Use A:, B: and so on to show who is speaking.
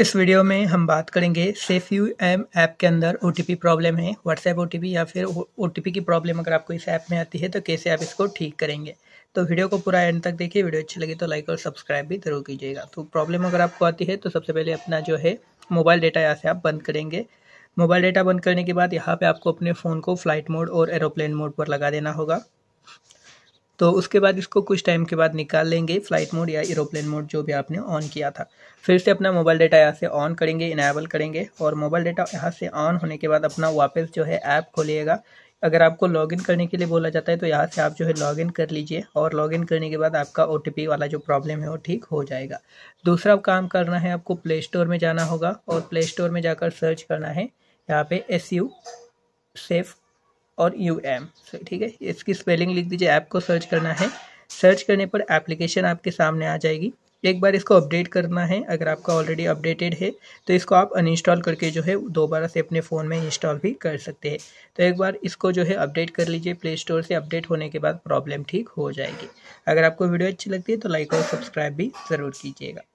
A: इस वीडियो में हम बात करेंगे सेफ यू एम ऐप के अंदर ओ प्रॉब्लम है व्हाट्सएप ओ या फिर ओ की प्रॉब्लम अगर आपको इस ऐप में आती है तो कैसे आप इसको ठीक करेंगे तो वीडियो को पूरा एंड तक देखिए वीडियो अच्छी लगी तो लाइक और सब्सक्राइब भी जरूर कीजिएगा तो प्रॉब्लम अगर आपको आती है तो सबसे पहले अपना जो है मोबाइल डेटा यहाँ से आप बंद करेंगे मोबाइल डेटा बंद करने के बाद यहाँ पर आपको अपने फ़ोन को फ्लाइट मोड और एरोप्लेन मोड पर लगा देना होगा तो उसके बाद इसको कुछ टाइम के बाद निकाल लेंगे फ्लाइट मोड या एरोप्लेन मोड जो भी आपने ऑन किया था फिर से अपना मोबाइल डाटा यहाँ से ऑन करेंगे इनेबल करेंगे और मोबाइल डाटा यहाँ से ऑन होने के बाद अपना वापस जो है ऐप खोलिएगा अगर आपको लॉगिन करने के लिए बोला जाता है तो यहाँ से आप जो है लॉगिन कर लीजिए और लॉगिन करने के बाद आपका ओ वाला जो प्रॉब्लम है वो ठीक हो जाएगा दूसरा काम करना है आपको प्ले स्टोर में जाना होगा और प्ले स्टोर में जाकर सर्च करना है यहाँ पे एस यू सेफ और यू एम ठीक है इसकी स्पेलिंग लिख दीजिए ऐप को सर्च करना है सर्च करने पर एप्लीकेशन आपके सामने आ जाएगी एक बार इसको अपडेट करना है अगर आपका ऑलरेडी अपडेटेड है तो इसको आप अनइंस्टॉल करके जो है दोबारा से अपने फ़ोन में इंस्टॉल भी कर सकते हैं तो एक बार इसको जो है अपडेट कर लीजिए प्ले स्टोर से अपडेट होने के बाद प्रॉब्लम ठीक हो जाएगी अगर आपको वीडियो अच्छी लगती है तो लाइक और सब्सक्राइब भी ज़रूर कीजिएगा